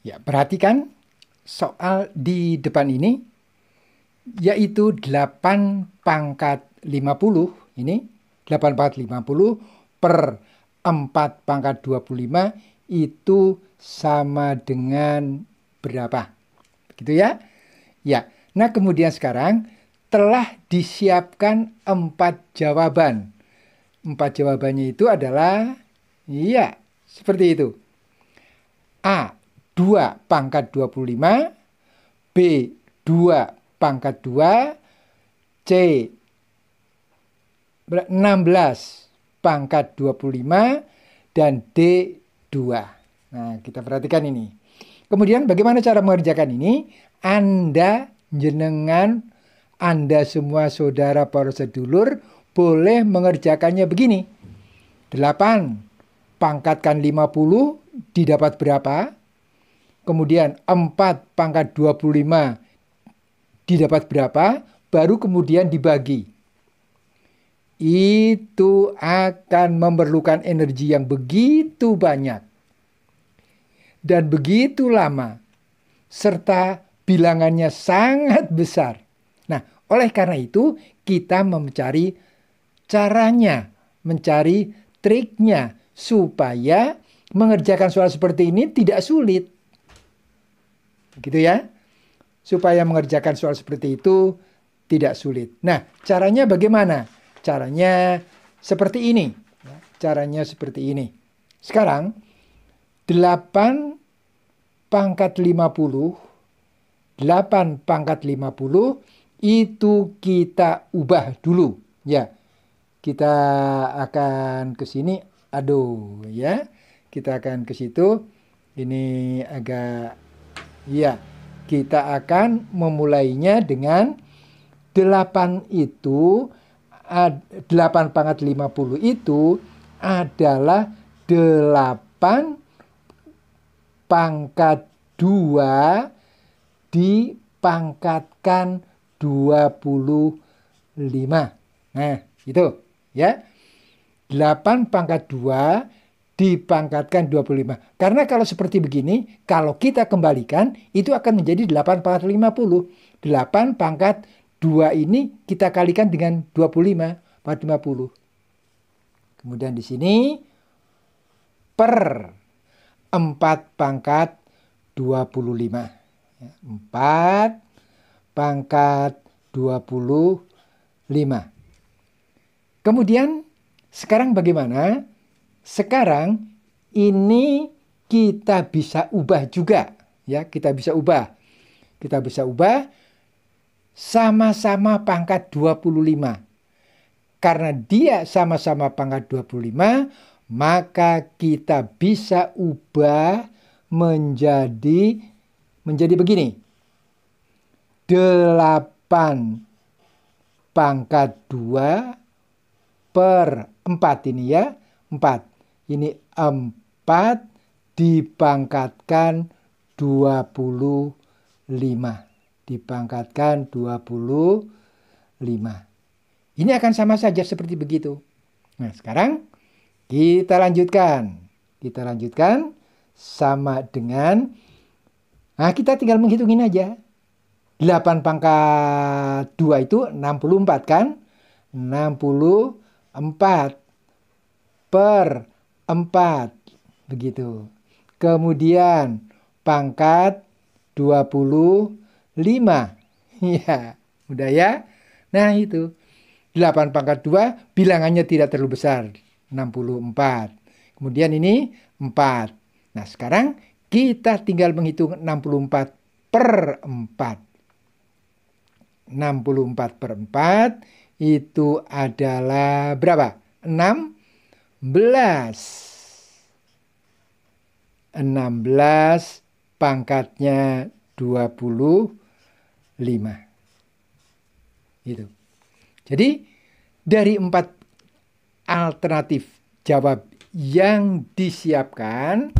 Ya, perhatikan soal di depan ini, yaitu 8 pangkat 50, ini 8 pangkat 50 per 4 pangkat 25 itu sama dengan berapa? Begitu ya? Ya, nah kemudian sekarang telah disiapkan empat jawaban. Empat jawabannya itu adalah, iya, seperti itu. A. 2 pangkat 25, B 2 pangkat 2, C 16 pangkat 25, dan D 2. Nah, kita perhatikan ini. Kemudian bagaimana cara mengerjakan ini? Anda jenengan, Anda semua saudara para sedulur boleh mengerjakannya begini. 8 pangkatkan 50 didapat berapa? kemudian 4 pangkat 25 didapat berapa, baru kemudian dibagi. Itu akan memerlukan energi yang begitu banyak dan begitu lama, serta bilangannya sangat besar. Nah, oleh karena itu, kita mencari caranya, mencari triknya supaya mengerjakan soal seperti ini tidak sulit gitu ya. Supaya mengerjakan soal seperti itu tidak sulit. Nah, caranya bagaimana? Caranya seperti ini. Ya, caranya seperti ini. Sekarang, 8 pangkat 50, 8 pangkat 50 itu kita ubah dulu. Ya, kita akan ke sini. Aduh, ya. Kita akan ke situ. Ini agak Ya, kita akan memulainya dengan 8 itu 8 pangkat 50 itu adalah 8 pangkat 2 dipangkatkan 25. Nah, itu ya. 8 pangkat 2 dipangkatkan 25. Karena kalau seperti begini, kalau kita kembalikan, itu akan menjadi 8 pangkat 50. 8 pangkat 2 ini kita kalikan dengan 25 pangkat 50. Kemudian di sini, per 4 pangkat 25. 4 ya, pangkat 25. Kemudian, sekarang bagaimana? Sekarang ini kita bisa ubah juga, ya, kita bisa ubah. Kita bisa ubah sama-sama pangkat 25. Karena dia sama-sama pangkat 25, maka kita bisa ubah menjadi menjadi begini. 8 pangkat 2 per 4 ini ya. 4 ini 4 dipangkatkan 25. Dipangkatkan 25. Ini akan sama saja seperti begitu. Nah, sekarang kita lanjutkan. Kita lanjutkan sama dengan Nah, kita tinggal menghitungin aja. 8 pangkat 2 itu 64 kan? 64 per 4 begitu. Kemudian pangkat 25. Ya, udah ya. Nah, itu. 8 pangkat 2 bilangannya tidak terlalu besar, 64. Kemudian ini 4. Nah, sekarang kita tinggal menghitung 64 per 4. 64 per 4 itu adalah berapa? 16. 16 pangkatnya 25. Itu. Jadi dari empat alternatif jawab yang disiapkan,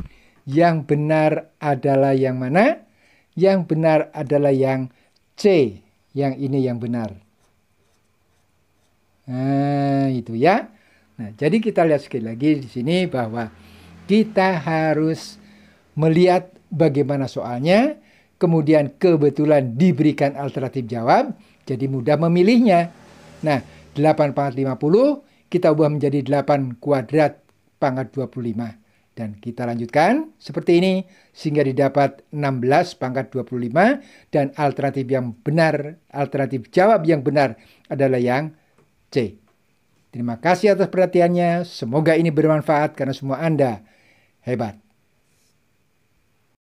yang benar adalah yang mana? Yang benar adalah yang C, yang ini yang benar. Nah, itu ya. Nah, jadi kita lihat sekali lagi di sini bahwa kita harus melihat bagaimana soalnya, kemudian kebetulan diberikan alternatif jawab, jadi mudah memilihnya. Nah, 8 pangkat 50 kita ubah menjadi 8 kuadrat pangkat 25. Dan kita lanjutkan seperti ini sehingga didapat 16 pangkat 25 dan alternatif yang benar, alternatif jawab yang benar adalah yang C. Terima kasih atas perhatiannya. Semoga ini bermanfaat karena semua Anda hebat.